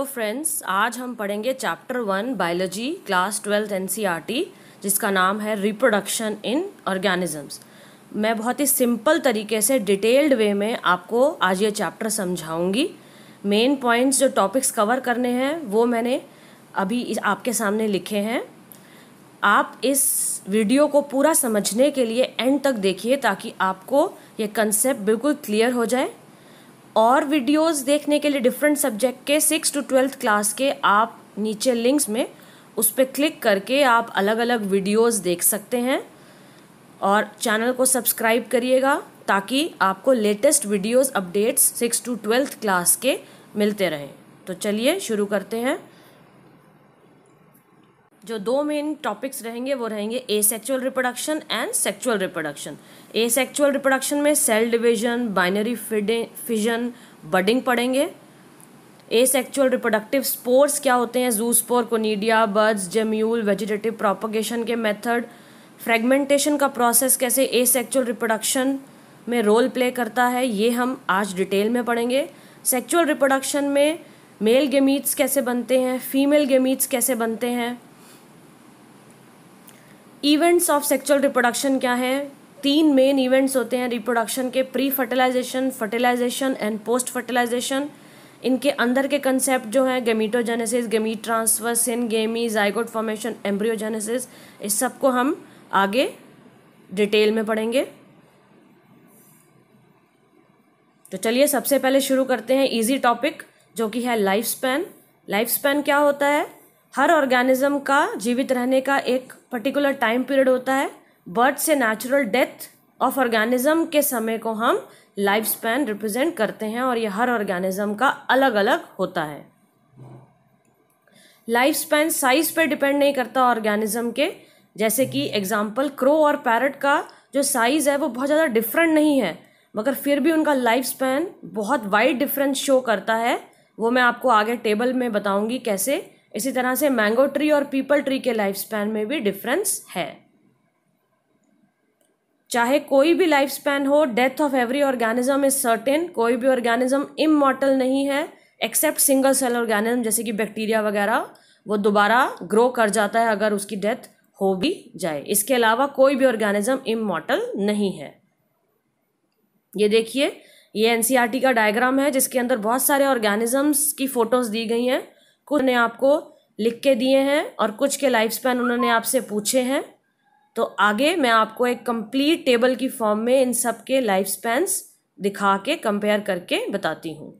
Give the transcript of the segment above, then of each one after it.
hello friends आज हम पढ़ेंगे chapter one biology class twelfth एन जिसका नाम है रिप्रोडक्शन इन ऑर्गेनिजम्स मैं बहुत ही सिंपल तरीके से डिटेल्ड वे में आपको आज ये चैप्टर समझाऊंगी मेन पॉइंट्स जो टॉपिक्स कवर करने हैं वो मैंने अभी आपके सामने लिखे हैं आप इस वीडियो को पूरा समझने के लिए एंड तक देखिए ताकि आपको ये कंसेप्ट बिल्कुल क्लियर हो जाए और वीडियोस देखने के लिए डिफरेंट सब्जेक्ट के सिक्स टू ट्वेल्थ क्लास के आप नीचे लिंक्स में उस पर क्लिक करके आप अलग अलग वीडियोस देख सकते हैं और चैनल को सब्सक्राइब करिएगा ताकि आपको latest videos updates six to twelfth class के मिलते रहें तो चलिए शुरू करते हैं जो दो मेन टॉपिक्स रहेंगे वो रहेंगे asexual reproduction and sexual reproduction asexual reproduction में cell division binary fission budding पढ़ेंगे ए सेक्चुअल रिप्रोडक्टिव स्पोर्स क्या होते हैं zoospore conidia buds gemmule vegetative propagation के मेथड फ्रेगमेंटेशन का प्रोसेस कैसे ए सेक्चुअल रिप्रोडक्शन में role play करता है ये हम आज डिटेल में पढ़ेंगे सेक्चुअल रिप्रोडक्शन में मेल गेमीट्स कैसे बनते हैं फीमेल गेमीट्स कैसे बनते हैं इवेंट्स ऑफ सेक्चुअल रिप्रोडक्शन क्या है तीन मेन इवेंट्स होते हैं रिप्रोडक्शन के pre fertilisation fertilisation and post fertilisation इनके अंदर के कंसेप्ट जो हैं गेमिटोजेनेसिस गेमी ट्रांसफर सिन गेमी जाइगोड फॉर्मेशन एम्ब्रियोजेनेसिस इस सब को हम आगे डिटेल में पढ़ेंगे तो चलिए सबसे पहले शुरू करते हैं इजी टॉपिक जो कि है लाइफ स्पैन लाइफ स्पैन क्या होता है हर ऑर्गेनिज्म का जीवित रहने का एक पर्टिकुलर टाइम पीरियड होता है बर्थ से नेचुरल डेथ ऑफ ऑर्गेनिज्म के समय को हम लाइफ स्पैन रिप्रेजेंट करते हैं और यह हर ऑर्गेनिज्म का अलग अलग होता है लाइफ स्पैन साइज पर डिपेंड नहीं करता ऑर्गेनिज्म के जैसे कि एग्जाम्पल क्रो और पैरट का जो साइज़ है वो बहुत ज़्यादा डिफरेंट नहीं है मगर फिर भी उनका लाइफ स्पैन बहुत वाइड डिफरेंस शो करता है वो मैं आपको आगे टेबल में बताऊंगी कैसे इसी तरह से मैंगो ट्री और पीपल ट्री के लाइफ स्पैन में भी डिफरेंस है चाहे कोई भी लाइफ स्पैन हो death of every organism is certain कोई भी ऑर्गेनिज्म इमोटल नहीं है एक्सेप्ट सिंगल सेल ऑर्गेनिज्म जैसे कि बैक्टीरिया वगैरह वो दोबारा ग्रो कर जाता है अगर उसकी डेथ हो भी जाए इसके अलावा कोई भी ऑर्गेनिज्म इमोटल नहीं है ये देखिए ये एनसीईआरटी e का डायग्राम है जिसके अंदर बहुत सारे ऑर्गेनिजम्स की फ़ोटोज़ दी गई हैं कुछ ने आपको लिख के दिए हैं और कुछ के लाइफ स्पैन उन्होंने आपसे पूछे हैं तो आगे मैं आपको एक कंप्लीट टेबल की फॉर्म में इन सब के लाइफ स्पैंस दिखा के कंपेयर करके बताती हूँ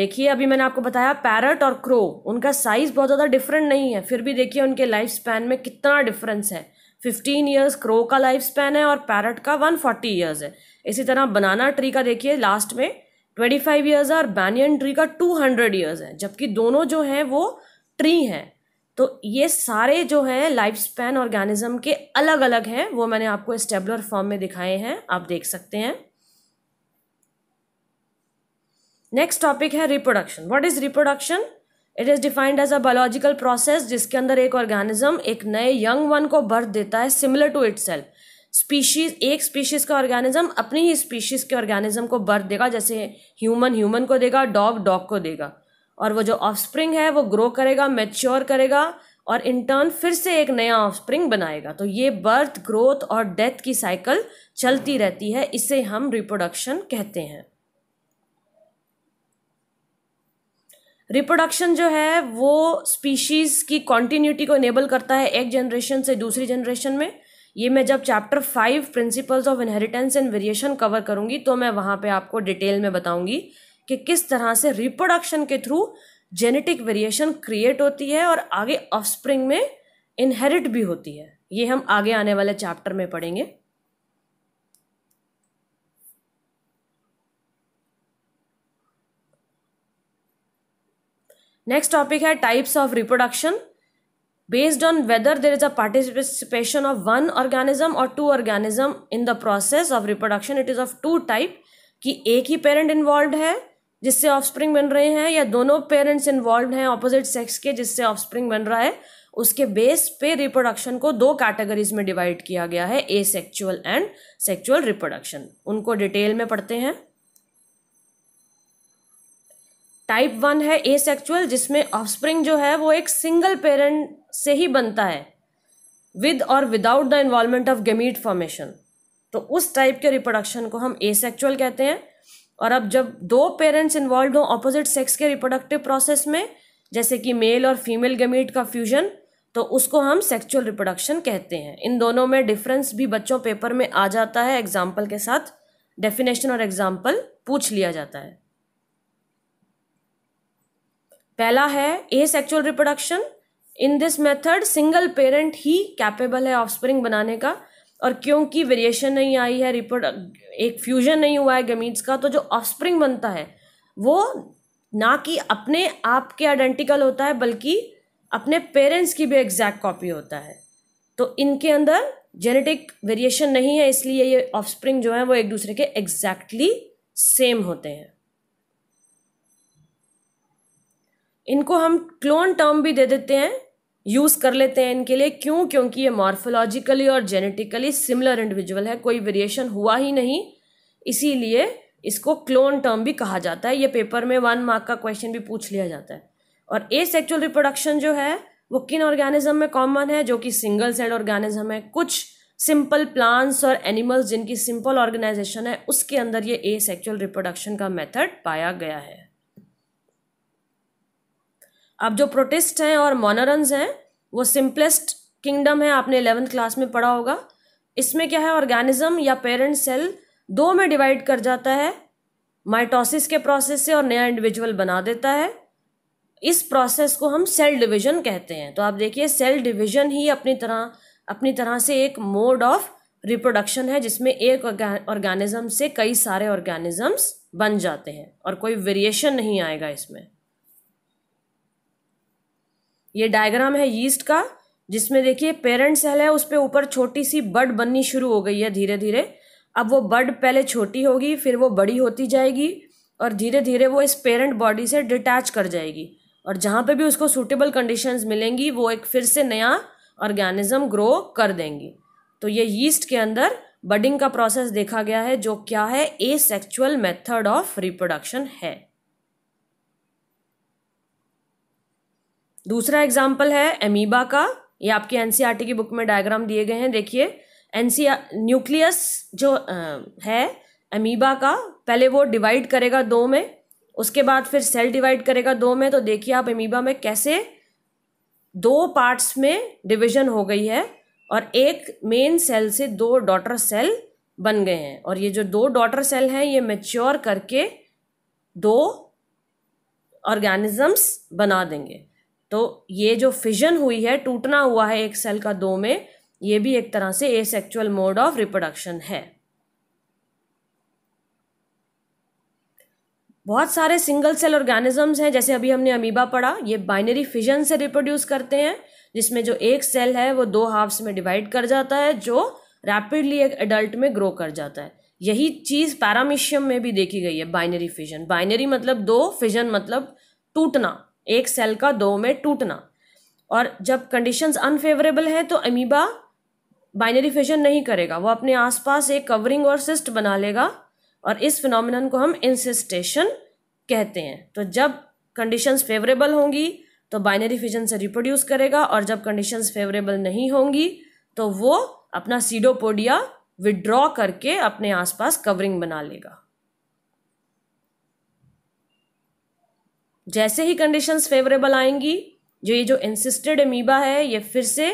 देखिए अभी मैंने आपको बताया पैरट और क्रो उनका साइज़ बहुत ज़्यादा डिफरेंट नहीं है फिर भी देखिए उनके लाइफ स्पैन में कितना डिफरेंस है फिफ्टीन ईयर्स क्रो का लाइफ स्पैन है और पैरट का वन फोर्टी ईयर्स है इसी तरह बनाना ट्री का देखिए लास्ट में ट्वेंटी फाइव ईयर्स है और बैनियन ट्री का टू हंड्रेड ईयर्स है जबकि दोनों जो हैं वो ट्री हैं तो ये सारे जो है लाइफ स्पैन ऑर्गेनिज्म के अलग अलग हैं वो मैंने आपको स्टेबलर फॉर्म में दिखाए हैं आप देख सकते हैं नेक्स्ट टॉपिक है reproduction what is reproduction it is defined as a biological process जिसके अंदर एक ऑर्गेनिज्म एक नए यंग वन को बर्थ देता है सिमिलर टू इट स्पीशीज एक स्पीशीज का ऑर्गेनिज्म अपनी ही स्पीशीज के ऑर्गेनिज्म को बर्थ देगा जैसे ह्यूमन ह्यूमन को देगा डॉग डॉग को देगा और वो जो ऑफस्प्रिंग है वो ग्रो करेगा मेच्योर करेगा और इन टर्न फिर से एक नया ऑफस्प्रिंग बनाएगा तो ये बर्थ ग्रोथ और डेथ की साइकिल चलती रहती है इसे हम रिप्रोडक्शन कहते हैं रिप्रोडक्शन जो है वो स्पीशीज़ की कॉन्टीन्यूटी को इनेबल करता है एक जनरेशन से दूसरी जनरेशन में ये मैं जब chapter five principles of inheritance and variation cover करूंगी तो मैं वहां पे आपको डिटेल में बताऊंगी कि किस तरह से रिप्रोडक्शन के थ्रू जेनेटिक वेरिएशन क्रिएट होती है और आगे ऑफस्प्रिंग में इनहेरिट भी होती है ये हम आगे आने वाले चैप्टर में पढ़ेंगे नेक्स्ट टॉपिक है types of reproduction based on whether there is a participation of one organism और two organism in the process of reproduction it is of two type कि एक ही पेरेंट इन्वॉल्व है जिससे ऑफस्प्रिंग बन रहे हैं या दोनों पेरेंट्स इन्वॉल्व हैं ऑपोजिट सेक्स के जिससे ऑफस्प्रिंग बन रहा है उसके बेस पे रिप्रोडक्शन को दो कैटेगरीज में डिवाइड किया गया है asexual and sexual reproduction उनको डिटेल में पढ़ते हैं टाइप वन है ए सेक्चुअल जिसमें ऑफस्प्रिंग जो है वो एक सिंगल पेरेंट से ही बनता है विद और without the involvement of gamete formation तो उस टाइप के रिप्रोडक्शन को हम ए सेक्चुअल कहते हैं और अब जब दो पेरेंट्स इन्वॉल्व हों ऑपोजिट सेक्स के रिप्रोडक्टिव प्रोसेस में जैसे कि मेल और फीमेल गमीट का फ्यूजन तो उसको हम सेक्चुअल रिप्रोडक्शन कहते हैं इन दोनों में डिफरेंस भी बच्चों पेपर में आ जाता है एग्जाम्पल के साथ डेफिनेशन और एग्जाम्पल पूछ लिया जाता है पहला है asexual reproduction in this method single parent ही कैपेबल है ऑफस्प्रिंग बनाने का और क्योंकि वेरिएशन नहीं आई है रिपोर्ट एक फ्यूजन नहीं हुआ है गमीट्स का तो जो ऑफस्प्रिंग बनता है वो ना कि अपने आप के आइडेंटिकल होता है बल्कि अपने पेरेंट्स की भी एग्जैक्ट कॉपी होता है तो इनके अंदर जेनेटिक वेरिएशन नहीं है इसलिए ये ऑफस्प्रिंग जो है वो एक दूसरे के एग्जैक्टली सेम होते हैं इनको हम क्लोन टर्म भी दे देते हैं यूज़ कर लेते हैं इनके लिए क्यों क्योंकि ये मॉर्फोलॉजिकली और जेनेटिकली सिमिलर इंडिविजुअल है कोई वेरिएशन हुआ ही नहीं इसीलिए इसको क्लोन टर्म भी कहा जाता है ये पेपर में वन मार्क का क्वेश्चन भी पूछ लिया जाता है और ए सेक्चुअल रिप्रोडक्शन जो है वो किन ऑर्गेनिज्म में कॉमन है जो कि सिंगल सेल ऑर्गेनिज्म है कुछ सिंपल प्लांट्स और एनिमल्स जिनकी सिंपल ऑर्गेनाइजेशन है उसके अंदर ये ए सेक्चुअल रिप्रोडक्शन का मेथड पाया गया है अब जो प्रोटिस्ट हैं और मोनरन्स हैं वो सिंपलेस्ट किंगडम है आपने एलेवंथ क्लास में पढ़ा होगा इसमें क्या है ऑर्गेनिज्म या पेरेंट सेल दो में डिवाइड कर जाता है माइटोसिस के प्रोसेस से और नया इंडिविजुअल बना देता है इस प्रोसेस को हम सेल डिवीजन कहते हैं तो आप देखिए सेल डिवीजन ही अपनी तरह अपनी तरह से एक मोड ऑफ रिप्रोडक्शन है जिसमें एक ऑर्गेनिज्म से कई सारे ऑर्गेनिजम्स बन जाते हैं और कोई वेरिएशन नहीं आएगा इसमें ये डायग्राम है यीस्ट का जिसमें देखिए पेरेंट सेल है उस पर ऊपर छोटी सी बर्ड बननी शुरू हो गई है धीरे धीरे अब वो बर्ड पहले छोटी होगी फिर वो बड़ी होती जाएगी और धीरे धीरे वो इस पेरेंट बॉडी से डिटैच कर जाएगी और जहाँ पे भी उसको सूटेबल कंडीशंस मिलेंगी वो एक फिर से नया ऑर्गेनिज्म ग्रो कर देंगी तो ये यीस्ट के अंदर बडिंग का प्रोसेस देखा गया है जो क्या है asexual method of reproduction है दूसरा एग्जाम्पल है एमीबा का ये आपके एनसीईआरटी e की बुक में डायग्राम दिए गए हैं देखिए एनसी न्यूक्लियस e जो है एमीबा का पहले वो डिवाइड करेगा दो में उसके बाद फिर सेल डिवाइड करेगा दो में तो देखिए आप एमीबा में कैसे दो पार्ट्स में डिवीजन हो गई है और एक मेन सेल से दो डॉटर सेल बन गए हैं और ये जो दो डॉटर सेल हैं ये मेच्योर करके दो ऑर्गेनिजम्स बना देंगे तो ये जो फिजन हुई है टूटना हुआ है एक सेल का दो में ये भी एक तरह से एसेक्चुअल मोड ऑफ रिप्रोडक्शन है बहुत सारे सिंगल सेल ऑर्गेनिजम्स हैं जैसे अभी हमने अमीबा पढ़ा ये बाइनरी फिजन से रिप्रोड्यूस करते हैं जिसमें जो एक सेल है वो दो हाफ्स में डिवाइड कर जाता है जो रैपिडली एक एडल्ट में ग्रो कर जाता है यही चीज़ पैरामिशियम में भी देखी गई है बाइनरी फिजन बाइनरी मतलब दो फिजन मतलब टूटना एक सेल का दो में टूटना और जब कंडीशंस अनफेवरेबल हैं तो अमीबा बाइनरी फिशन नहीं करेगा वो अपने आसपास एक कवरिंग और सिस्ट बना लेगा और इस फिनोमिनन को हम इंसिस्टेशन कहते हैं तो जब कंडीशंस फेवरेबल होंगी तो बाइनरी फिशन से रिप्रोड्यूस करेगा और जब कंडीशंस फेवरेबल नहीं होंगी तो वो अपना सीडोपोडिया विड्रॉ करके अपने आसपास कवरिंग बना लेगा जैसे ही कंडीशंस फेवरेबल आएंगी जो ये जो इंसिस्टेड अमीबा है ये फिर से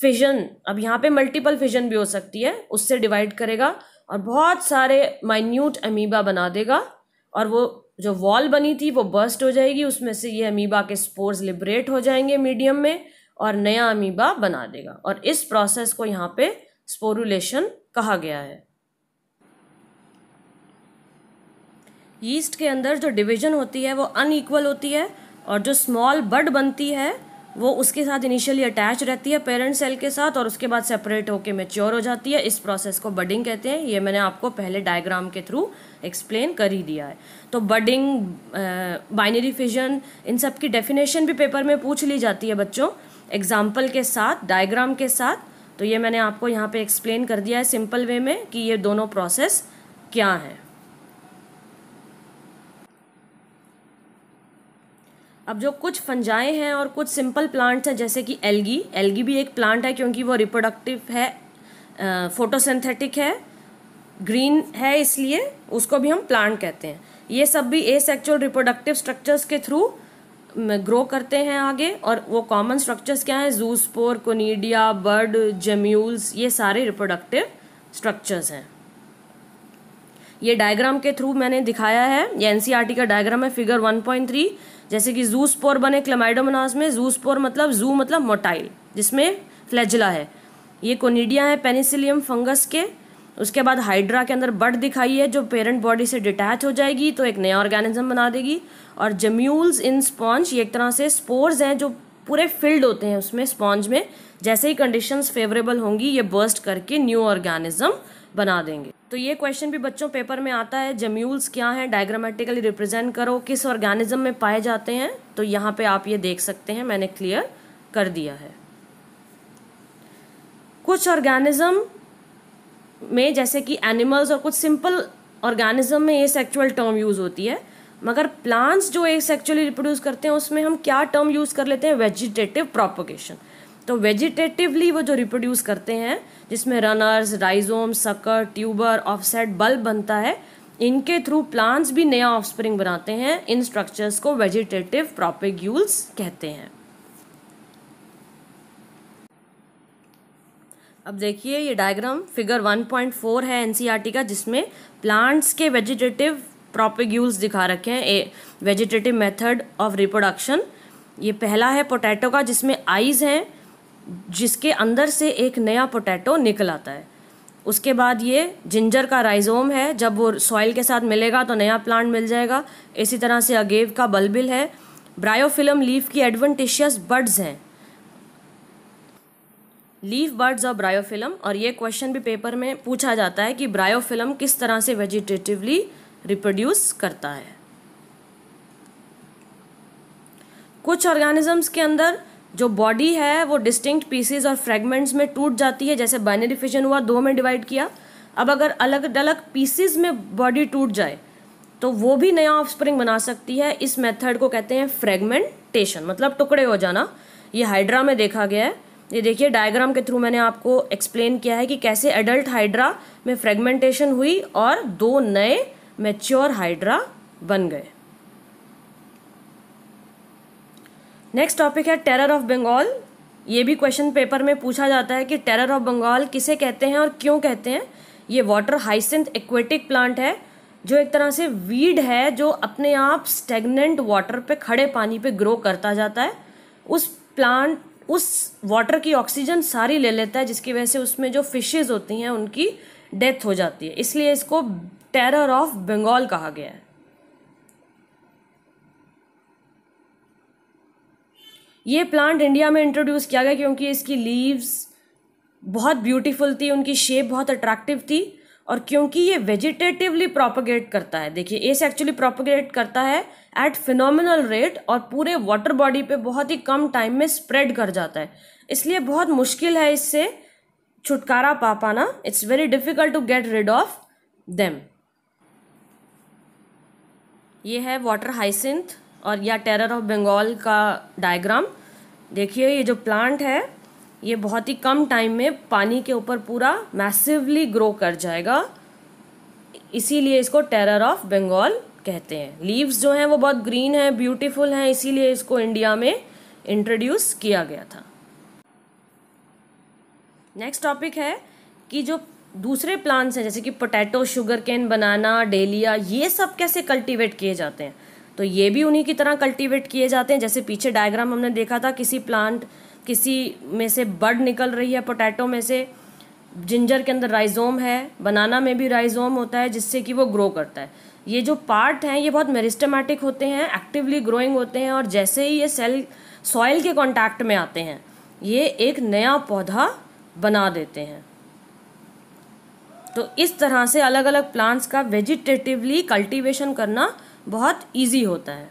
फिजन अब यहाँ पे मल्टीपल फिजन भी हो सकती है उससे डिवाइड करेगा और बहुत सारे माइन्यूट अमीबा बना देगा और वो जो वॉल बनी थी वो बर्स्ट हो जाएगी उसमें से ये अमीबा के स्पोर्स लिबरेट हो जाएंगे मीडियम में और नया अमीबा बना देगा और इस प्रोसेस को यहाँ पे स्पोरुलेशन कहा गया है ईस्ट के अंदर जो डिवीजन होती है वो अनईक्वल होती है और जो स्मॉल बड बनती है वो उसके साथ इनिशियली अटैच रहती है पेरेंट सेल के साथ और उसके बाद सेपरेट होकर मेच्योर हो जाती है इस प्रोसेस को बडिंग कहते हैं ये मैंने आपको पहले डायग्राम के थ्रू एक्सप्लेन कर ही दिया है तो बडिंग बाइनरी फिजन इन सब की डेफिनेशन भी पेपर में पूछ ली जाती है बच्चों एग्जाम्पल के साथ डायग्राम के साथ तो ये मैंने आपको यहाँ पर एक्सप्लेन कर दिया है सिंपल वे में कि ये दोनों प्रोसेस क्या हैं अब जो कुछ फंजाएँ हैं और कुछ सिंपल प्लांट्स हैं जैसे कि एल्गी एलगी भी एक प्लांट है क्योंकि वो रिप्रोडक्टिव है फोटोसिंथेटिक है ग्रीन है इसलिए उसको भी हम प्लांट कहते हैं ये सब भी ए सेक्चुअल रिप्रोडक्टिव स्ट्रक्चर्स के थ्रू ग्रो करते हैं आगे और वो कॉमन स्ट्रक्चर्स क्या हैं जूसपोर कोनीडिया बर्ड जेम्यूल्स ये सारे रिप्रोडक्टिव स्ट्रक्चर्स हैं ये डायग्राम के थ्रू मैंने दिखाया है ये एन e का डायग्राम है फिगर 1.3 जैसे कि जू स्पोर बने क्लेमाइडोमनास में जू स्पोर मतलब जू मतलब मोटाइल जिसमें फ्लैजिला है ये कोनिडिया है पेनिसिलियम फंगस के उसके बाद हाइड्रा के अंदर बर्ड दिखाई है जो पेरेंट बॉडी से डिटैच हो जाएगी तो एक नया ऑर्गेनिज्म बना देगी और जम्यूल्स इन स्पॉन्ज ये एक तरह से स्पोर्स हैं जो पूरे फिल्ड होते हैं उसमें स्पॉन्ज में जैसे ही कंडीशंस फेवरेबल होंगी ये बर्स्ट करके न्यू ऑर्गेनिज्म बना देंगे तो ये क्वेश्चन भी बच्चों पेपर में आता है जम्यूल्स क्या हैं डायग्रामेटिकली रिप्रेजेंट करो किस ऑर्गेनिज्म में पाए जाते हैं तो यहाँ पे आप ये देख सकते हैं मैंने क्लियर कर दिया है कुछ ऑर्गेनिज्म में जैसे कि एनिमल्स और कुछ सिंपल ऑर्गेनिज्म में ये सेक्चुअल टर्म यूज़ होती है मगर प्लांट्स जो एक सेक्चुअली रिप्रोड्यूस करते हैं उसमें हम क्या टर्म यूज़ कर लेते हैं वेजिटेटिव प्रोपोगेशन तो वेजिटेटिवली वो जो रिप्रोड्यूस करते हैं जिसमें runners rhizome sucker tuber offset bulb बनता है इनके थ्रू प्लांट्स भी नया ऑफस्प्रिंग बनाते हैं इन स्ट्रक्चर्स को वेजिटेटिव प्रोपेग्यूल्स कहते हैं अब देखिए ये डायग्राम फिगर 1.4 है एनसीईआरटी e का जिसमें प्लांट्स के वेजिटेटिव प्रोपेग्यूल्स दिखा रखे हैं a vegetative method of reproduction ये पहला है पोटैटो का जिसमें आइज हैं जिसके अंदर से एक नया पोटैटो निकल आता है उसके बाद ये जिंजर का राइजोम है जब वो सॉइल के साथ मिलेगा तो नया प्लांट मिल जाएगा इसी तरह से अगेव का बल्बिल है ब्रायोफिलम लीफ की एडवेंटिशियस बर्ड्स हैं लीफ बर्ड्स और ब्रायोफिलम और ये क्वेश्चन भी पेपर में पूछा जाता है कि ब्रायोफिलम किस तरह से वेजिटेटिवली रिप्रोड्यूस करता है कुछ ऑर्गेनिजम्स के अंदर जो बॉडी है वो डिस्टिंक्ट पीसेज और फ्रेगमेंट्स में टूट जाती है जैसे बाइनरी फिजन हुआ दो में डिवाइड किया अब अगर अलग अलग पीसेज में बॉडी टूट जाए तो वो भी नया ऑफस्प्रिंग बना सकती है इस मेथड को कहते हैं फ्रेगमेंटेशन मतलब टुकड़े हो जाना ये हाइड्रा में देखा गया है ये देखिए डायग्राम के थ्रू मैंने आपको एक्सप्लेन किया है कि कैसे एडल्ट हाइड्रा में फ्रेगमेंटेशन हुई और दो नए मेच्योर हाइड्रा बन गए नेक्स्ट टॉपिक है टेरर ऑफ बंगाल ये भी क्वेश्चन पेपर में पूछा जाता है कि टेरर ऑफ बंगाल किसे कहते हैं और क्यों कहते हैं ये वाटर हाइसेंथ एक्वेटिक प्लांट है जो एक तरह से वीड है जो अपने आप स्टेगनेंट वाटर पे खड़े पानी पे ग्रो करता जाता है उस प्लांट उस वाटर की ऑक्सीजन सारी ले लेता है जिसकी वजह से उसमें जो फिशेज़ होती हैं उनकी डेथ हो जाती है इसलिए इसको टेरर ऑफ बंगाल कहा गया है ये प्लांट इंडिया में इंट्रोड्यूस किया गया क्योंकि इसकी लीव्स बहुत ब्यूटीफुल थी उनकी शेप बहुत अट्रैक्टिव थी और क्योंकि ये वेजिटेटिवली प्रोपोगेट करता है देखिए एस एक्चुअली प्रोपोगेट करता है एट फिनोमिनल रेट और पूरे वाटर बॉडी पे बहुत ही कम टाइम में स्प्रेड कर जाता है इसलिए बहुत मुश्किल है इससे छुटकारा पा पाना it's very difficult to get rid of them ये है वाटर हाइसिंथ और या टेरर ऑफ बंगाल का डायग्राम देखिए ये जो प्लांट है ये बहुत ही कम टाइम में पानी के ऊपर पूरा मैसिवली ग्रो कर जाएगा इसीलिए इसको टेरर ऑफ बंगाल कहते हैं लीव्स जो हैं वो बहुत ग्रीन हैं ब्यूटीफुल हैं इसीलिए इसको इंडिया में इंट्रोड्यूस किया गया था नेक्स्ट टॉपिक है कि जो दूसरे प्लांट्स हैं जैसे कि potato sugar cane banana dahlia ये सब कैसे कल्टीवेट किए जाते हैं तो ये भी उन्हीं की तरह कल्टीवेट किए जाते हैं जैसे पीछे डायग्राम हमने देखा था किसी प्लांट किसी में से बर्ड निकल रही है पोटैटो में से जिंजर के अंदर राइजोम है बनाना में भी राइजोम होता है जिससे कि वो ग्रो करता है ये जो पार्ट हैं ये बहुत मेरिस्टमेटिक होते हैं एक्टिवली ग्रोइंग होते हैं और जैसे ही ये सेल सॉइल के कॉन्टैक्ट में आते हैं ये एक नया पौधा बना देते हैं तो इस तरह से अलग अलग प्लांट्स का वेजिटेटिवली कल्टीवेशन करना बहुत ईजी होता है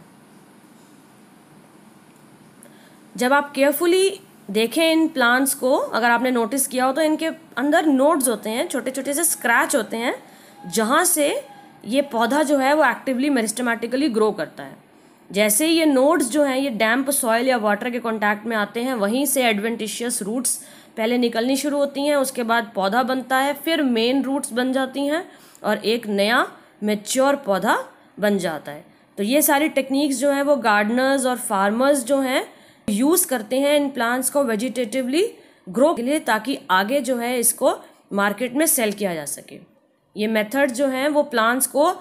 जब आप केयरफुली देखें इन प्लांट्स को अगर आपने नोटिस किया हो तो इनके अंदर नोड्स होते हैं छोटे छोटे से स्क्रैच होते हैं जहाँ से ये पौधा जो है वो एक्टिवली मेरिस्टमेटिकली ग्रो करता है जैसे ही ये नोड्स जो हैं ये डैम्प सॉयल या वाटर के कॉन्टैक्ट में आते हैं वहीं से एडवेंटिशियस रूट्स पहले निकलनी शुरू होती हैं उसके बाद पौधा बनता है फिर मेन रूट्स बन जाती हैं और एक नया मेच्योर पौधा बन जाता है तो ये सारी टेक्निक्स जो हैं वो गार्डनर्स और फार्मर्स जो हैं यूज़ करते हैं इन प्लांट्स को वेजिटेटिवली ग्रो के लिए ताकि आगे जो है इसको मार्केट में सेल किया जा सके ये मेथड जो हैं वो प्लांट्स को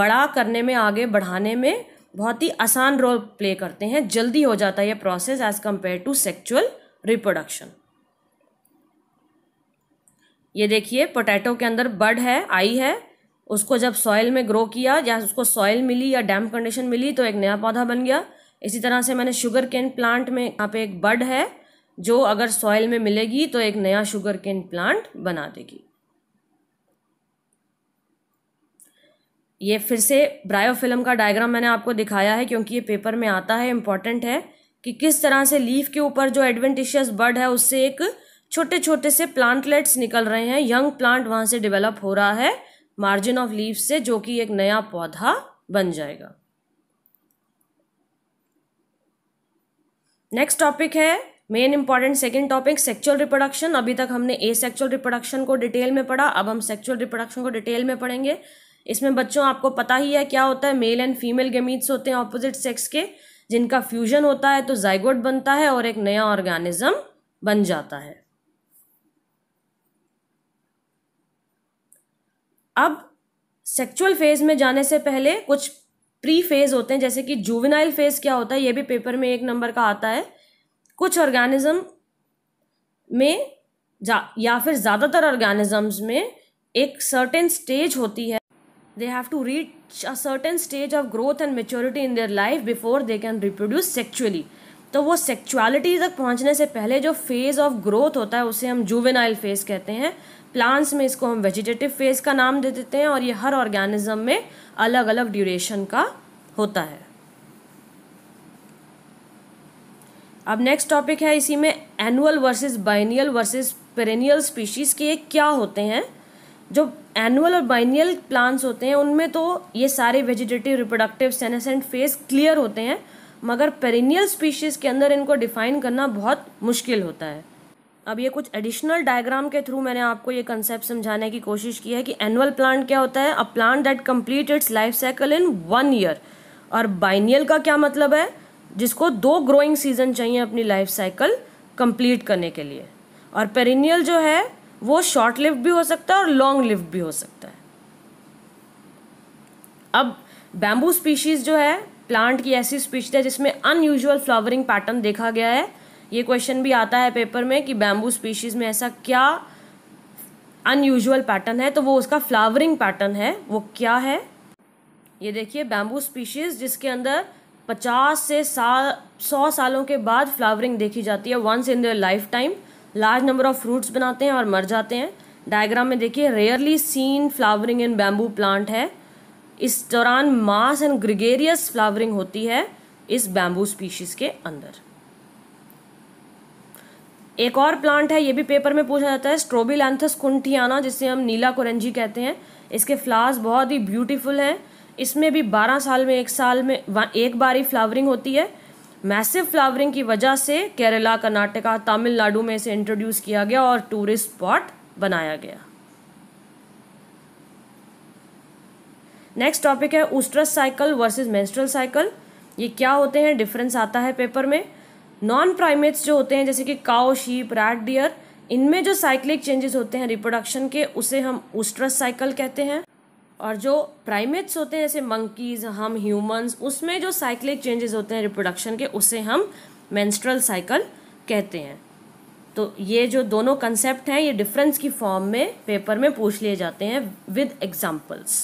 बड़ा करने में आगे बढ़ाने में बहुत ही आसान रोल प्ले करते हैं जल्दी हो जाता है ये process as compare to sexual reproduction ये देखिए पोटैटो के अंदर बड है आई है उसको जब सॉइल में ग्रो किया या उसको सॉइल मिली या डैम कंडीशन मिली तो एक नया पौधा बन गया इसी तरह से मैंने शुगर केन प्लांट में यहाँ पे एक बर्ड है जो अगर सॉइल में मिलेगी तो एक नया शुगर केन प्लांट बना देगी ये फिर से ब्रायोफिल्म का डायग्राम मैंने आपको दिखाया है क्योंकि ये पेपर में आता है इम्पॉर्टेंट है कि किस तरह से लीफ के ऊपर जो एडवेंटिशियस बर्ड है उससे एक छोटे छोटे से प्लांटलेट्स निकल रहे हैं यंग प्लांट वहाँ से डेवलप हो रहा है मार्जिन ऑफ लीव से जो कि एक नया पौधा बन जाएगा नेक्स्ट टॉपिक है main important second topic sexual reproduction अभी तक हमने ए सेक्चुअल रिप्रोडक्शन को डिटेल में पढ़ा अब हम सेक्चुअल रिप्रोडक्शन को डिटेल में पढ़ेंगे इसमें बच्चों आपको पता ही है क्या होता है मेल एंड फीमेल गेमीट्स होते हैं ऑपोजिट सेक्स के जिनका फ्यूजन होता है तो जाइगोट बनता है और एक नया ऑर्गेनिज्म बन जाता है अब सेक्चुअल फेज में जाने से पहले कुछ प्री फेज होते हैं जैसे कि जुवेनाइल फेज क्या होता है ये भी पेपर में एक नंबर का आता है कुछ ऑर्गेनिज्म में जा या फिर ज़्यादातर ऑर्गेनिजम्स में एक सर्टेन स्टेज होती है they have to reach a certain stage of growth and maturity in their life before they can reproduce sexually तो वो सेक्चुअलिटी तक पहुंचने से पहले जो फेज़ ऑफ ग्रोथ होता है उसे हम जुवेनाइल फेज कहते हैं प्लांट्स में इसको हम वेजिटेटिव फेज़ का नाम दे देते हैं और ये हर ऑर्गेनिज्म में अलग अलग ड्यूरेशन का होता है अब नेक्स्ट टॉपिक है इसी में annual versus biennial versus perennial species के क्या होते हैं जो एनुअल और बाइनियल प्लांट्स होते हैं उनमें तो ये सारे vegetative reproductive senescent phase clear होते हैं मगर पेरेनियल स्पीशीज़ के अंदर इनको डिफाइन करना बहुत मुश्किल होता है अब ये कुछ एडिशनल डायग्राम के थ्रू मैंने आपको ये कंसेप्ट समझाने की कोशिश की है कि एनुअल प्लांट क्या होता है a plant that complete its life cycle in one year और बाइनियल का क्या मतलब है जिसको दो ग्रोइंग सीजन चाहिए अपनी लाइफ साइकिल कंप्लीट करने के लिए और पेरिनियल जो है वो शॉर्ट लिव भी हो सकता है और लॉन्ग लिव भी हो सकता है अब बैम्बू स्पीशीज़ जो है प्लांट की ऐसी स्पीशीज है जिसमें अनयूजुअल फ्लावरिंग पैटर्न देखा गया है ये क्वेश्चन भी आता है पेपर में कि बैम्बू स्पीशीज़ में ऐसा क्या अनयूजुअल पैटर्न है तो वो उसका फ्लावरिंग पैटर्न है वो क्या है ये देखिए बैम्बू स्पीशीज़ जिसके अंदर पचास से साल सौ सालों के बाद फ्लावरिंग देखी जाती है once in their life time large number of fruits बनाते हैं और मर जाते हैं डायग्राम में देखिए rarely seen flowering in bamboo plant है इस दौरान मास एंड ग्रिगेरियस फ्लावरिंग होती है इस बैम्बू स्पीशीज़ के अंदर एक और प्लांट है ये भी पेपर में पूछा जाता है लैंथस कुंठियाना जिसे हम नीला कुरंजी कहते हैं इसके फ्लावर्स बहुत ही ब्यूटीफुल हैं इसमें भी बारह साल में एक साल में एक बार ही फ्लावरिंग होती है मैसिव फ्लावरिंग की वजह से केरला कर्नाटका तमिलनाडु में इसे इंट्रोड्यूस किया गया और टूरिस्ट स्पॉट बनाया गया नेक्स्ट टॉपिक है oestrus cycle versus menstrual cycle ये क्या होते हैं डिफरेंस आता है पेपर में नॉन प्राइमेट्स जो होते हैं जैसे कि काओ शीप रैट डियर इनमें जो साइक्लिक चेंजेस होते हैं रिप्रोडक्शन के उसे हम उस्ट्रस साइकिल कहते हैं और जो प्राइमेट्स होते हैं जैसे मंकीज हम ह्यूमंस उसमें जो साइक्लिक चेंजेस होते हैं रिप्रोडक्शन के उसे हम मैंस्ट्रल साइकिल कहते हैं तो ये जो दोनों कंसेप्ट हैं ये डिफरेंस की फॉर्म में पेपर में पूछ लिए जाते हैं विद एग्जाम्पल्स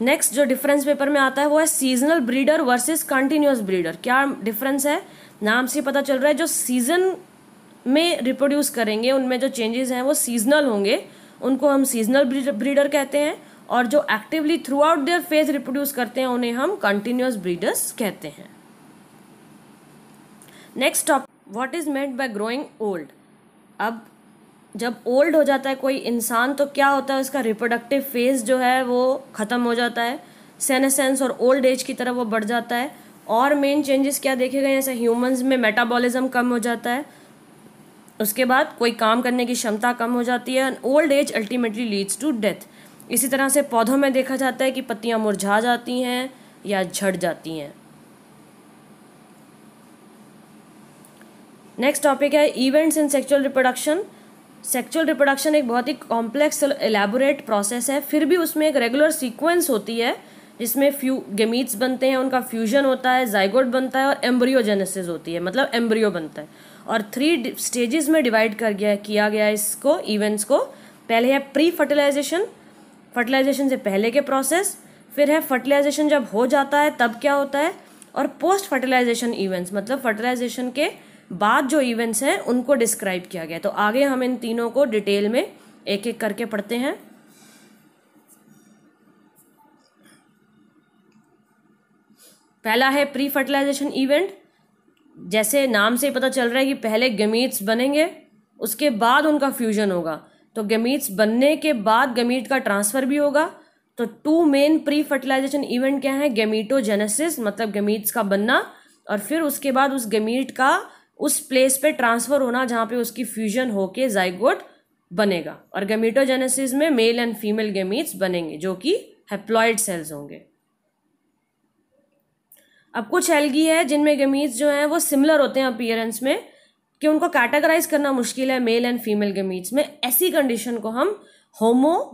नेक्स्ट जो डिफरेंस पेपर में आता है वो है seasonal breeder versus continuous breeder क्या डिफरेंस है नाम से पता चल रहा है जो सीजन में रिप्रोड्यूस करेंगे उनमें जो चेंजेस हैं वो सीजनल होंगे उनको हम सीजनल ब्रीडर कहते हैं और जो actively throughout their phase reproduce करते हैं उन्हें हम कंटिन्यूस ब्रीडर्स कहते हैं next top what is made by growing old अब जब ओल्ड हो जाता है कोई इंसान तो क्या होता है उसका रिप्रोडक्टिव फेज जो है वो ख़त्म हो जाता है सेनेसेंस और ओल्ड एज की तरफ वो बढ़ जाता है और मेन चेंजेस क्या देखे गए जैसे ह्यूमंस में मेटाबॉलिज्म कम हो जाता है उसके बाद कोई काम करने की क्षमता कम हो जाती है and old age ultimately leads to death इसी तरह से पौधों में देखा जाता है कि पत्तियाँ मुरझा जाती हैं या झड़ जाती हैं नेक्स्ट टॉपिक है events in sexual reproduction sexual reproduction एक बहुत ही कॉम्प्लेक्स एलेबोरेट प्रोसेस है फिर भी उसमें एक रेगुलर सीक्वेंस होती है जिसमें फ्यू गेमीट्स बनते हैं उनका फ्यूजन होता है जाइगोड बनता है और एम्ब्रियोजेनेसिस होती है मतलब एम्ब्रियो बनता है और थ्री स्टेजेस में डिवाइड कर गया किया गया इसको इवेंट्स को पहले है प्री फर्टिलाइजेशन फर्टिलाइजेशन से पहले के प्रोसेस फिर है फर्टिलाइजेशन जब हो जाता है तब क्या होता है और पोस्ट फर्टिलाइजेशन इवेंट्स मतलब फर्टिलाइजेशन के बाद जो इवेंट्स हैं उनको डिस्क्राइब किया गया तो आगे हम इन तीनों को डिटेल में एक एक करके पढ़ते हैं पहला है प्री फर्टिलाइजेशन इवेंट जैसे नाम से पता चल रहा है कि पहले गमीट्स बनेंगे उसके बाद उनका फ्यूजन होगा तो गमीट्स बनने के बाद गमीट का ट्रांसफ़र भी होगा तो two main pre fertilisation event क्या है गेमीटोजेनेसिस मतलब गमीट्स का बनना और फिर उसके बाद उस गमीट का उस प्लेस पे ट्रांसफ़र होना जहाँ पे उसकी फ्यूजन होके जाइगोट बनेगा और गेमिटोजेनेसिस में मेल एंड फीमेल गेमीट्स बनेंगे जो कि हेप्लॉइड सेल्स होंगे अब कुछ एल्गी है जिनमें गेमीट्स जो हैं वो सिमिलर होते हैं अपियरेंस में कि उनको कैटेगराइज करना मुश्किल है मेल एंड फीमेल गेमीट्स में ऐसी कंडीशन को हम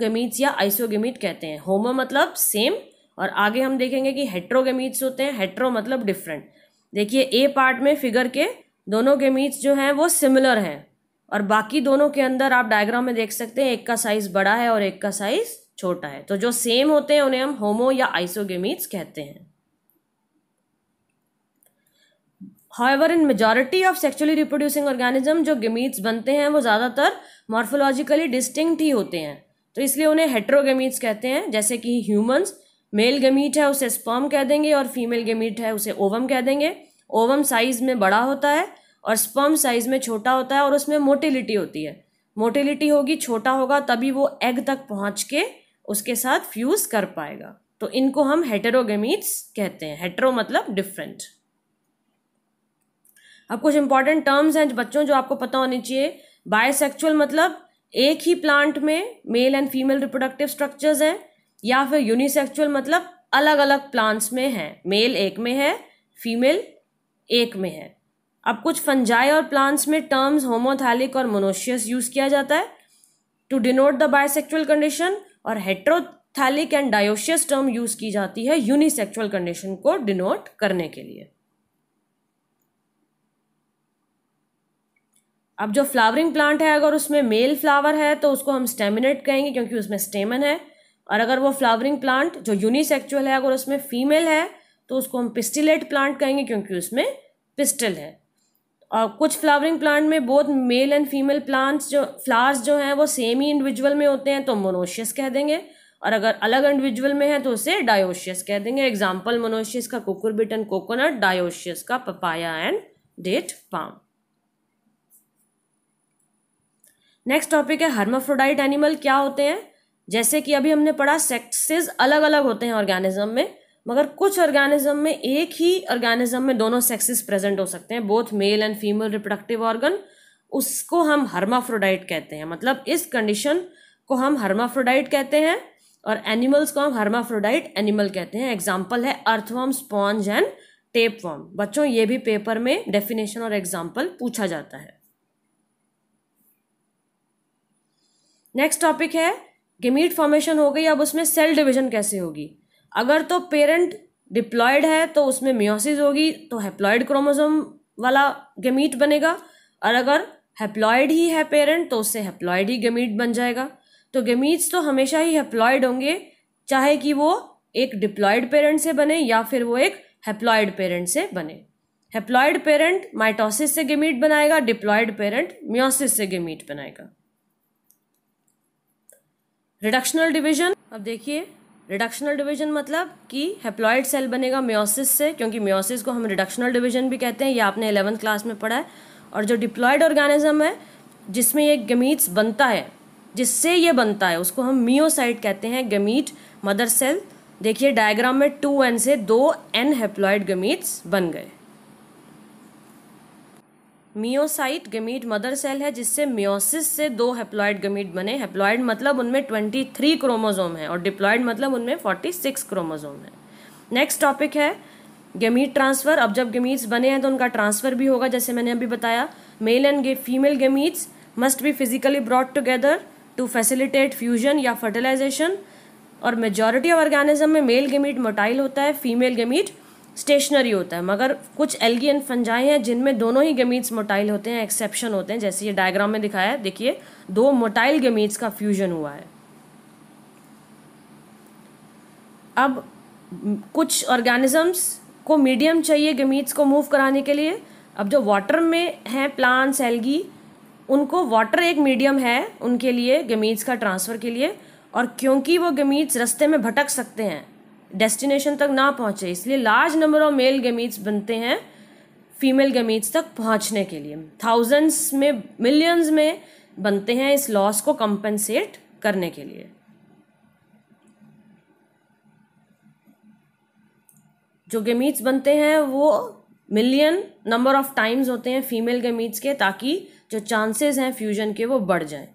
गेमीट्स या आइसोगेमीट कहते हैं होमो मतलब सेम और आगे हम देखेंगे कि हेट्रोगेमीट्स होते हैं हेट्रो मतलब डिफरेंट देखिए ए पार्ट में फिगर के दोनों के मीट्स जो हैं वो सिमिलर हैं और बाकी दोनों के अंदर आप डायग्राम में देख सकते हैं एक का साइज़ बड़ा है और एक का साइज़ छोटा है तो जो सेम होते हैं उन्हें हम होमो या आइसोगेमीट्स कहते हैं however in majority of sexually reproducing organism जो गेमीट्स बनते हैं वो ज़्यादातर मॉर्फोलॉजिकली डिस्टिंक्ट ही होते हैं तो इसलिए उन्हें हेट्रोगेमीट्स कहते हैं जैसे कि ह्यूमंस मेल गेमीट है उसे स्पर्म कह देंगे और फीमेल गेमीट है उसे ओवम कह देंगे ओवम साइज़ में बड़ा होता है और स्पर्म साइज़ में छोटा होता है और उसमें मोटिलिटी होती है मोटिलिटी होगी छोटा होगा तभी वो एग तक पहुँच के उसके साथ फ्यूज़ कर पाएगा तो इनको हम हेटेरोगेमीट्स कहते हैं हेटरो मतलब डिफरेंट अब कुछ इंपॉर्टेंट टर्म्स हैं बच्चों जो आपको पता होनी चाहिए बायोसेक्चुअल मतलब एक ही प्लांट में male and female reproductive structures हैं या फिर यूनिसेक्चुअल मतलब अलग अलग प्लांट्स में हैं मेल एक में है फीमेल एक में है अब कुछ फंजाई और प्लांट्स में टर्म्स होमोथैलिक और मोनोशियस यूज़ किया जाता है to denote the bisexual condition और heterothallic and dioecious term use की जाती है यूनिसेक्चुअल कंडीशन को डिनोट करने के लिए अब जो फ्लावरिंग प्लांट है अगर उसमें मेल फ्लावर है तो उसको हम स्टेमिनेट कहेंगे क्योंकि उसमें स्टेमन है और अगर वो फ्लावरिंग प्लांट जो यूनिसेक्चुअल है अगर उसमें फीमेल है तो उसको हम पिस्टिलेट प्लांट कहेंगे क्योंकि उसमें पिस्टल है और कुछ फ्लावरिंग प्लांट में बहुत मेल एंड फीमेल प्लांट्स जो फ्लावर्स जो हैं वो सेम ही इंडिविजुअल में होते हैं तो मोनोशियस कह देंगे और अगर अलग इंडिविजुअल में है तो उसे डायोशियस कह देंगे एग्जाम्पल मोनोशियस का कुकुरबिटन कोकोनट डायोशियस का papaya and date palm next topic है हर्माफ्रोडाइट एनिमल क्या होते हैं जैसे कि अभी हमने पढ़ा सेक्सेस अलग अलग होते हैं ऑर्गेनिज्म में मगर कुछ ऑर्गेनिज्म में एक ही ऑर्गेनिज्म में दोनों सेक्सेस प्रेजेंट हो सकते हैं both male and female reproductive organ उसको हम हर्माफ्रोडाइट कहते हैं मतलब इस कंडीशन को हम हर्माफ्रोडाइट कहते हैं और एनिमल्स को हम हर्माफ्रोडाइट एनिमल कहते हैं एग्जाम्पल है earthworm sponge and tapeworm बच्चों ये भी पेपर में डेफिनेशन और एग्जाम्पल पूछा जाता है नेक्स्ट टॉपिक है गिमीट फॉर्मेशन हो गई अब उसमें सेल डिवीजन कैसे होगी अगर तो पेरेंट डिप्लॉयड है तो उसमें मियोसिस होगी तो हैप्लॉयड क्रोमोसोम वाला गेमीट बनेगा और अगर हैप्लॉयड ही है पेरेंट तो उससे हैप्लॉयड ही गेमीट बन जाएगा तो गेमीट्स तो हमेशा ही हैप्लॉयड होंगे चाहे कि वो एक डिप्लॉयड पेरेंट से बने या फिर वो एक हैप्लॉयड पेरेंट से बने हैप्लॉयड पेरेंट माइटोसिस से गेमीट बनाएगा डिप्लॉयड पेरेंट म्योसिस से गेमीट बनाएगा रिडक्शनल डिविजन अब देखिए रिडक्शनल डिवीजन मतलब कि हेप्लॉयड सेल बनेगा म्योसिस से क्योंकि म्योसिस को हम रिडक्शनल डिवीजन भी कहते हैं ये आपने एलेवंथ क्लास में पढ़ा है और जो डिप्लॉयड ऑर्गेनिज्म है जिसमें ये गमीट्स बनता है जिससे ये बनता है उसको हम मियोसाइट कहते हैं गमीट मदर सेल देखिए डायग्राम में टू एन से दो एन हेप्लॉयड गमीट्स बन गए मियोसाइट गमीट मदर सेल है जिससे मियोसिस से दो हेप्लॉयड गमीट बने हेप्लॉयड मतलब उनमें ट्वेंटी थ्री क्रोमोजोम है और डिप्लॉयड मतलब उनमें फोर्टी सिक्स क्रोमोजोम है नेक्स्ट टॉपिक है गेमीट ट्रांसफ़र अब जब गेमीट्स बने हैं तो उनका ट्रांसफ़र भी होगा जैसे मैंने अभी बताया male and female gametes must be physically brought together to facilitate fusion या फर्टिलाइजेशन और मेजॉरिटी ऑफ ऑर्गेनिज्म में मेल गेमीट मोटाइल होता है फीमेल गेमीट स्टेशनरी होता है मगर कुछ एल्गी एंड फंजाई हैं जिनमें दोनों ही गमीट्स मोटाइल होते हैं एक्सेप्शन होते हैं जैसे ये डायग्राम में दिखाया है देखिए दो मोटाइल गमीट्स का फ्यूजन हुआ है अब कुछ ऑर्गेनिजम्स को मीडियम चाहिए गमीट्स को मूव कराने के लिए अब जो वाटर में हैं प्लांट्स एल्गी उनको वाटर एक मीडियम है उनके लिए गमीट्स का ट्रांसफ़र के लिए और क्योंकि वो गमीट्स रस्ते में भटक सकते हैं डेस्टिनेशन तक ना पहुंचे इसलिए large number of male gametes बनते हैं फीमेल गमीट्स तक पहुंचने के लिए थाउजेंड्स में मिलियंस में बनते हैं इस लॉस को कंपनसेट करने के लिए जो गेमीट्स बनते हैं वो मिलियन नंबर ऑफ टाइम्स होते हैं फीमेल गेमीट्स के ताकि जो चांसेस हैं फ्यूजन के वो बढ़ जाएं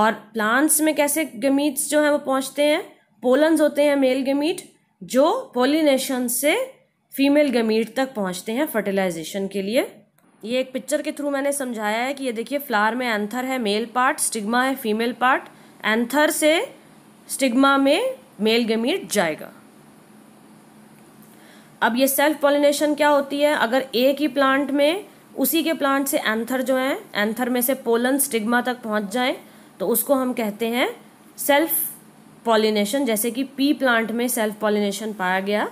और प्लांट्स में कैसे गेमीट्स जो हैं वो पहुंचते हैं पोलन्स होते हैं मेल गेमीट जो पोलिनेशन से फीमेल गमीट तक पहुंचते हैं फर्टिलाइजेशन के लिए ये एक पिक्चर के थ्रू मैंने समझाया है कि ये देखिए फ्लावर में एंथर है मेल पार्ट स्टिग्मा है फीमेल पार्ट एंथर से स्टिग्मा में मेल गमीट जाएगा अब ये सेल्फ पोलिनेशन क्या होती है अगर एक ही प्लांट में उसी के प्लांट से एंथर जो हैं एंथर में से पोलन स्टिग्मा तक पहुंच जाए तो उसको हम कहते हैं सेल्फ पॉलिनेशन जैसे कि पी प्लांट में सेल्फ पॉलिनेशन पाया गया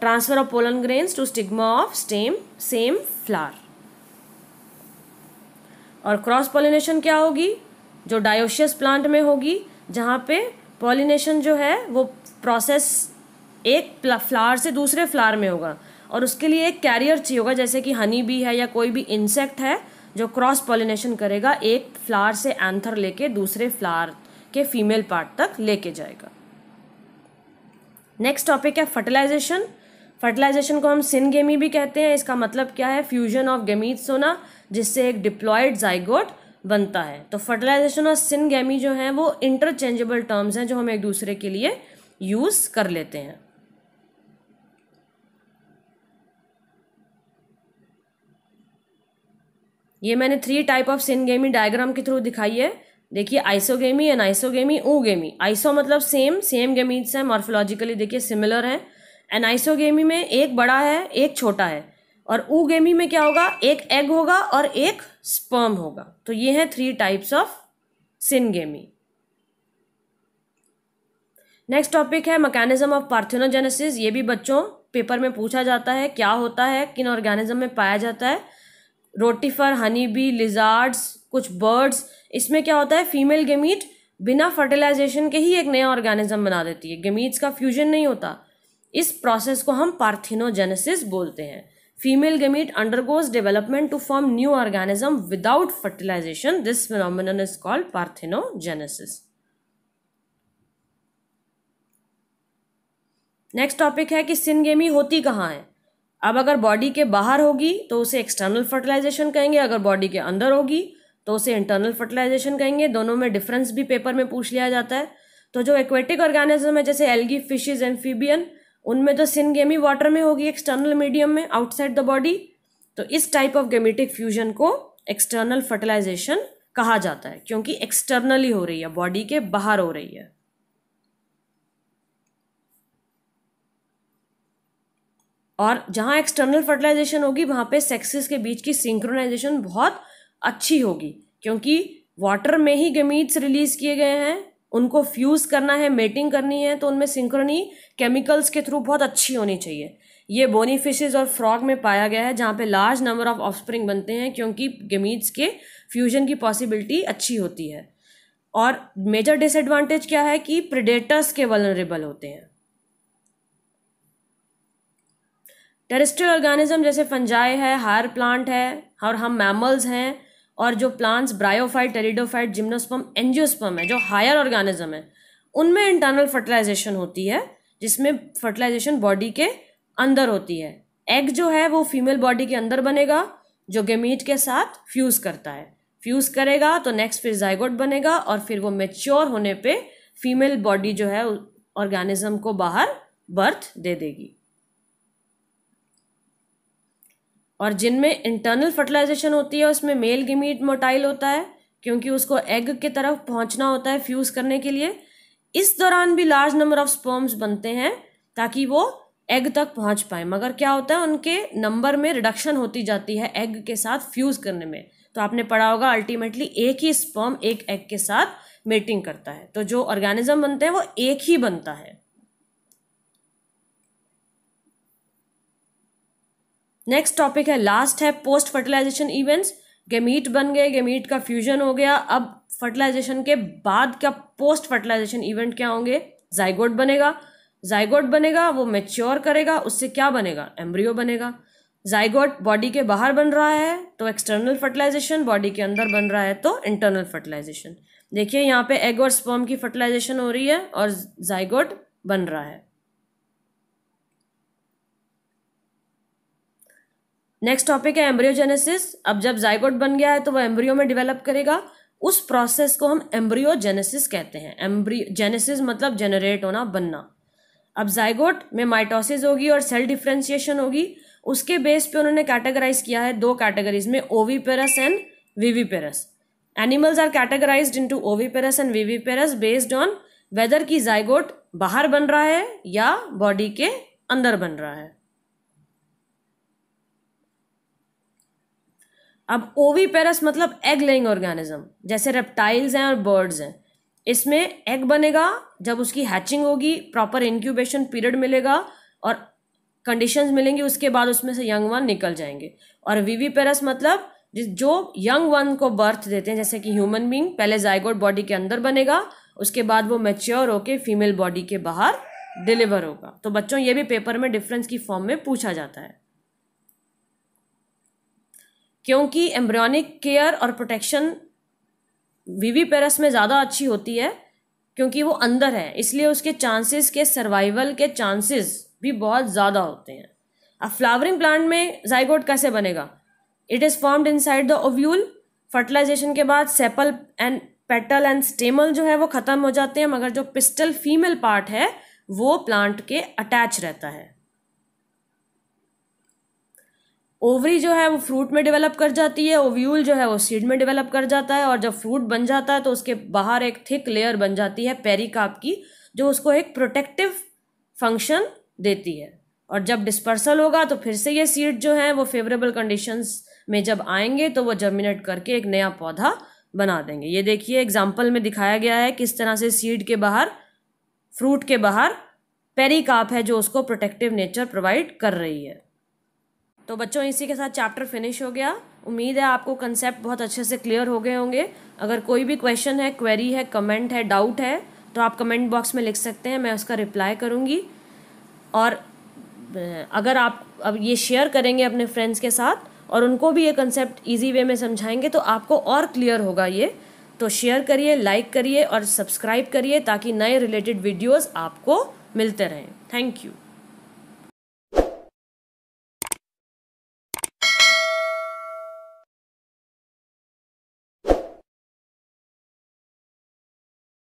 transfer of pollen grains to stigma of stem same flower और क्रॉस पॉलिनेशन क्या होगी जो डायोशियस प्लांट में होगी जहाँ पे पॉलिनेशन जो है वो प्रोसेस एक फ्लावर से दूसरे फ्लावर में होगा और उसके लिए एक कैरियर चाहिए होगा जैसे कि हनी बी है या कोई भी इंसेक्ट है जो क्रॉस पॉलिनेशन करेगा एक फ्लावर से एंथर लेके दूसरे फ्लावर के फीमेल पार्ट तक लेके जाएगा नेक्स्ट टॉपिक है फर्टिलाइजेशन फर्टिलाइजेशन को हम सिनगेमी भी कहते हैं इसका मतलब क्या है फ्यूजन ऑफ गेमी सोना जिससे एक डिप्लॉयड जाइगोट बनता है तो फर्टिलाइजेशन और सिनगेमी जो है वो इंटरचेंजेबल टर्म्स हैं जो हम एक दूसरे के लिए यूज़ कर लेते हैं ये मैंने three type of syngamy diagram के थ्रू दिखाई है देखिए isogamy and isogamy oogamy iso मतलब सेम सेम गेमीट्स हैं मॉर्फोलॉजिकली देखिए सिमिलर हैं एंड आइसोगेमी में एक बड़ा है एक छोटा है और ऊगेमी में क्या होगा एक एग होगा और एक स्पर्म होगा तो ये हैं three types of syngamy next topic है मैकेनिज्म ऑफ पार्थिनोजेनेसिस ये भी बच्चों पेपर में पूछा जाता है क्या होता है किन ऑर्गेनिज्म में पाया जाता है रोटीफर हनी बी लिजार्ड्स कुछ बर्ड्स इसमें क्या होता है फीमेल गेमीट बिना फर्टिलाइजेशन के ही एक नया ऑर्गेनिज्म बना देती है गेमीट्स का फ्यूजन नहीं होता इस प्रोसेस को हम पार्थिनोजेनेसिस बोलते हैं female gamete undergoes development to form new organism without fertilisation this phenomenon is called parthenogenesis next topic है कि सिनगेमी होती कहाँ है अब अगर बॉडी के बाहर होगी तो उसे एक्सटर्नल फर्टिलाइजेशन कहेंगे अगर बॉडी के अंदर होगी तो उसे इंटरनल फर्टिलाइजेशन कहेंगे दोनों में डिफरेंस भी पेपर में पूछ लिया जाता है तो जो एक्वेटिक ऑर्गेनिज्म है जैसे एल्गी फिशेज एम्फीबियन उनमें तो सिन गेमी वाटर में होगी एक्सटर्नल मीडियम में आउटसाइड द बॉडी तो इस टाइप ऑफ गेमेटिक फ्यूजन को एक्सटर्नल फर्टिलाइजेशन कहा जाता है क्योंकि एक्सटर्नली हो रही है बॉडी के बाहर हो रही है और जहां एक्सटर्नल फर्टिलाइजेशन होगी वहां पे सेक्सेस के बीच की सिंक्रोनाइजेशन बहुत अच्छी होगी क्योंकि वाटर में ही गमीट्स रिलीज किए गए हैं उनको फ्यूज़ करना है मेटिंग करनी है तो उनमें सिंक्रनी केमिकल्स के थ्रू बहुत अच्छी होनी चाहिए ये बोनी फिशेज और फ्रॉग में पाया गया है जहाँ पे लार्ज नंबर ऑफ ऑफस्प्रिंग बनते हैं क्योंकि गेमीट्स के फ्यूजन की पॉसिबिलिटी अच्छी होती है और मेजर डिसएडवांटेज क्या है कि प्रिडेटर्स के वलनरेबल होते हैं टेरिस्ट्रियल ऑर्गेनिज्म जैसे फंजाई है हायर प्लांट है और हम मैमल्स हैं और जो plants bryophyte pteridophyte gymnosperm angiosperm है जो हायर ऑर्गेनिज्म है उनमें इंटरनल फर्टिलाइजेशन होती है जिसमें फर्टिलाइजेशन बॉडी के अंदर होती है एग जो है वो फीमेल बॉडी के अंदर बनेगा जो गेमीट के साथ फ्यूज करता है फ्यूज करेगा तो नेक्स्ट फिर जायगोट बनेगा और फिर वो मेच्योर होने पे फीमेल बॉडी जो है ऑर्गेनिज्म को बाहर बर्थ दे देगी और जिनमें इंटरनल फर्टिलाइजेशन होती है उसमें मेल गिमीट मोटाइल होता है क्योंकि उसको एग के तरफ पहुंचना होता है फ्यूज़ करने के लिए इस दौरान भी लार्ज नंबर ऑफ स्पर्म्स बनते हैं ताकि वो एग तक पहुंच पाए मगर क्या होता है उनके नंबर में रिडक्शन होती जाती है एग के साथ फ्यूज़ करने में तो आपने पढ़ा होगा अल्टीमेटली एक ही स्पर्म एक एग के साथ मेटिंग करता है तो जो ऑर्गेनिज्म बनते हैं वो एक ही बनता है नेक्स्ट टॉपिक है लास्ट है पोस्ट फर्टिलाइजेशन इवेंट्स गेमीट बन गए गेमीट का फ्यूजन हो गया अब फर्टिलाइजेशन के बाद क्या पोस्ट फर्टिलाइजेशन इवेंट क्या होंगे जाइगोड बनेगा जाइगोड बनेगा वो मेच्योर करेगा उससे क्या बनेगा एम्ब्रियो बनेगा जाइगोड बॉडी के बाहर बन रहा है तो एक्सटर्नल फर्टिलाइजेशन बॉडी के अंदर बन रहा है तो इंटरनल फर्टिलाइजेशन देखिए यहाँ पे एग और स्पर्म की फर्टिलाइजेशन हो रही है और जाइगोड बन रहा है नेक्स्ट टॉपिक है एम्ब्रियोजेनेसिस अब जब जायगोट बन गया है तो वह एम्ब्रियो में डिवेलप करेगा उस प्रोसेस को हम एम्ब्रियोजेनेसिस कहते हैं एम्ब्रियो जेनेसिस मतलब जनरेट होना बनना अब जायगोट में माइटोसिस होगी और सेल डिफ्रेंसिएशन होगी उसके बेस पे उन्होंने कैटेगराइज किया है दो कैटेगरीज में oviparous and viviparous animals are categorise into oviparous and viviparous based on whether की जायगोट बाहर बन रहा है या बॉडी के अंदर बन रहा है अब पेरस मतलब एग लेइंग ऑर्गेनिज्म जैसे रेप्टाइल्स हैं और बर्ड्स हैं इसमें एग बनेगा जब उसकी हैचिंग होगी प्रॉपर इंक्यूबेशन पीरियड मिलेगा और कंडीशंस मिलेंगी उसके बाद उसमें से यंग वन निकल जाएंगे और पेरस मतलब जिस जो यंग वन को बर्थ देते हैं जैसे कि ह्यूमन बींग पहले जायगोड बॉडी के अंदर बनेगा उसके बाद वो मेच्योर होके फीमेल बॉडी के बाहर डिलीवर होगा तो बच्चों ये भी पेपर में डिफरेंस की फॉर्म में पूछा जाता है क्योंकि एम्ब्रियोनिक केयर और प्रोटेक्शन वीवी पेरस में ज़्यादा अच्छी होती है क्योंकि वो अंदर है इसलिए उसके चांसेस के सर्वाइवल के चांसेस भी बहुत ज़्यादा होते हैं अब फ्लावरिंग प्लांट में जाइगोट कैसे बनेगा it is formed side the ovule fertilization के बाद sepal and petal and stamen जो है वो ख़त्म हो जाते हैं मगर जो पिस्टल फीमेल पार्ट है वो प्लांट के अटैच रहता है ओवरी जो है वो फ्रूट में डेवलप कर जाती है ओव्यूल जो है वो सीड में डेवलप कर जाता है और जब फ्रूट बन जाता है तो उसके बाहर एक थिक लेयर बन जाती है पेरिकाप की जो उसको एक प्रोटेक्टिव फंक्शन देती है और जब डिस्पर्सल होगा तो फिर से ये सीड जो है वो फेवरेबल कंडीशंस में जब आएंगे तो वो जर्मिनेट करके एक नया पौधा बना देंगे ये देखिए एग्जाम्पल में दिखाया गया है किस तरह से सीड के बाहर फ्रूट के बाहर पेरिकाप है जो उसको प्रोटेक्टिव नेचर प्रोवाइड कर रही है तो बच्चों इसी के साथ चैप्टर फिनिश हो गया उम्मीद है आपको कंसेप्ट बहुत अच्छे से क्लियर हो गए होंगे अगर कोई भी क्वेश्चन है क्वेरी है कमेंट है डाउट है तो आप कमेंट बॉक्स में लिख सकते हैं मैं उसका रिप्लाई करूँगी और अगर आप अब ये शेयर करेंगे अपने फ्रेंड्स के साथ और उनको भी ये कंसेप्ट ईजी वे में समझाएंगे तो आपको और क्लियर होगा ये तो शेयर करिए लाइक करिए और सब्सक्राइब करिए ताकि नए रिलेटेड वीडियोस आपको मिलते रहें थैंक यू